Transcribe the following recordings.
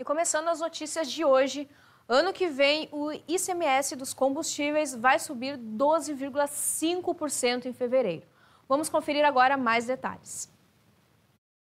E começando as notícias de hoje, ano que vem o ICMS dos combustíveis vai subir 12,5% em fevereiro. Vamos conferir agora mais detalhes.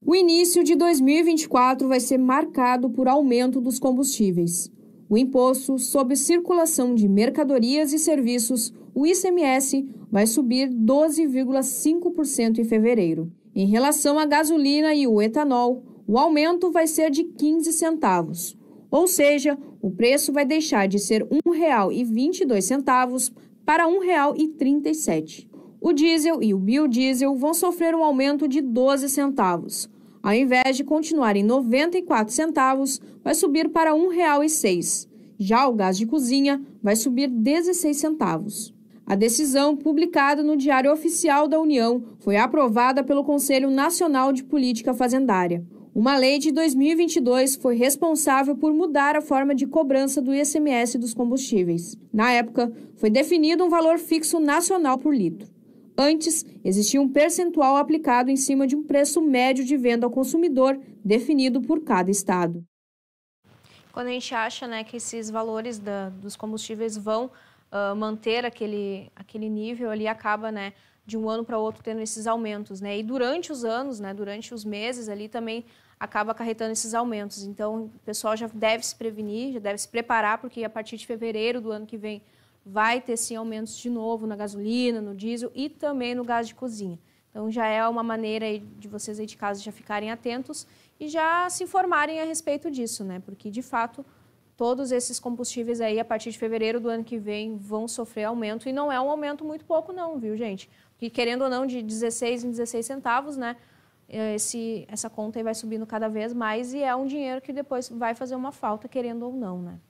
O início de 2024 vai ser marcado por aumento dos combustíveis. O imposto sobre circulação de mercadorias e serviços, o ICMS, vai subir 12,5% em fevereiro. Em relação à gasolina e o etanol, o aumento vai ser de 15 centavos, ou seja, o preço vai deixar de ser R$ 1,22 para R$ 1,37. O diesel e o biodiesel vão sofrer um aumento de 12 centavos. Ao invés de continuar em 94 centavos, vai subir para R$ 1,06. Já o gás de cozinha vai subir 16 centavos. A decisão, publicada no Diário Oficial da União, foi aprovada pelo Conselho Nacional de Política Fazendária. Uma lei de 2022 foi responsável por mudar a forma de cobrança do ICMS dos combustíveis. Na época, foi definido um valor fixo nacional por litro. Antes, existia um percentual aplicado em cima de um preço médio de venda ao consumidor, definido por cada estado. Quando a gente acha né, que esses valores da, dos combustíveis vão manter aquele, aquele nível ali acaba, né, de um ano para outro tendo esses aumentos, né? E durante os anos, né, durante os meses ali também acaba acarretando esses aumentos. Então, o pessoal já deve se prevenir, já deve se preparar, porque a partir de fevereiro do ano que vem vai ter sim aumentos de novo na gasolina, no diesel e também no gás de cozinha. Então, já é uma maneira de vocês aí de casa já ficarem atentos e já se informarem a respeito disso, né? Porque de fato todos esses combustíveis aí, a partir de fevereiro do ano que vem, vão sofrer aumento. E não é um aumento muito pouco, não, viu, gente? Porque, querendo ou não, de 16 em 16 centavos, né? É, esse, essa conta aí vai subindo cada vez mais e é um dinheiro que depois vai fazer uma falta, querendo ou não, né?